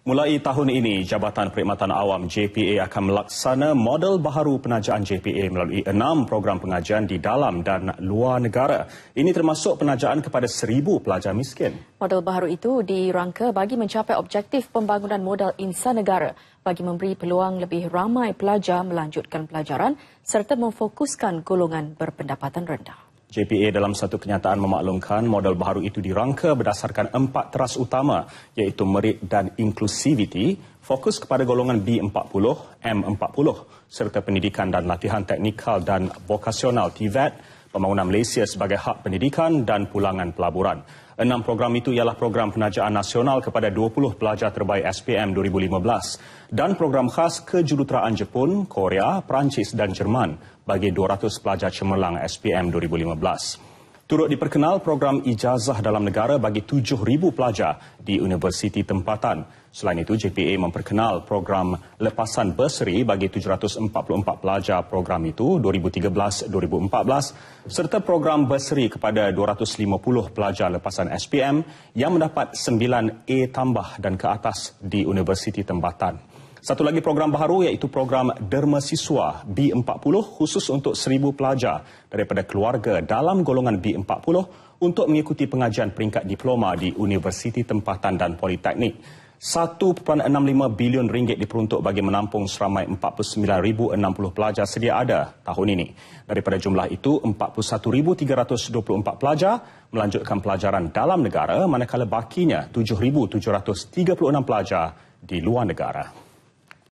Mulai tahun ini, Jabatan Perkhidmatan Awam JPA akan melaksana model baharu penajaan JPA melalui enam program pengajian di dalam dan luar negara. Ini termasuk penajaan kepada seribu pelajar miskin. Model baharu itu dirangka bagi mencapai objektif pembangunan modal insan negara bagi memberi peluang lebih ramai pelajar melanjutkan pelajaran serta memfokuskan golongan berpendapatan rendah. JPA dalam satu kenyataan memaklumkan modal baru itu dirangka berdasarkan empat teras utama iaitu merit dan inklusiviti, fokus kepada golongan B40, M40 serta pendidikan dan latihan teknikal dan vokasional TVET pembangunan Malaysia sebagai hak pendidikan dan pulangan pelaburan. Enam program itu ialah program penajaan nasional kepada 20 pelajar terbaik SPM 2015 dan program khas kejuruteraan Jepun, Korea, Perancis dan Jerman bagi 200 pelajar cemerlang SPM 2015. Turut diperkenal program ijazah dalam negara bagi 7,000 pelajar di universiti tempatan. Selain itu, JPA memperkenal program lepasan berseri bagi 744 pelajar program itu 2013-2014 serta program berseri kepada 250 pelajar lepasan SPM yang mendapat 9A tambah dan ke atas di universiti tempatan. Satu lagi program baru iaitu program Derma Siswa B40 khusus untuk seribu pelajar daripada keluarga dalam golongan B40 untuk mengikuti pengajian peringkat diploma di Universiti Tempatan dan Politeknik. 1.65 bilion ringgit diperuntuk bagi menampung seramai 49,060 pelajar sedia ada tahun ini. Daripada jumlah itu, 41,324 pelajar melanjutkan pelajaran dalam negara manakala bakinya 7,736 pelajar di luar negara.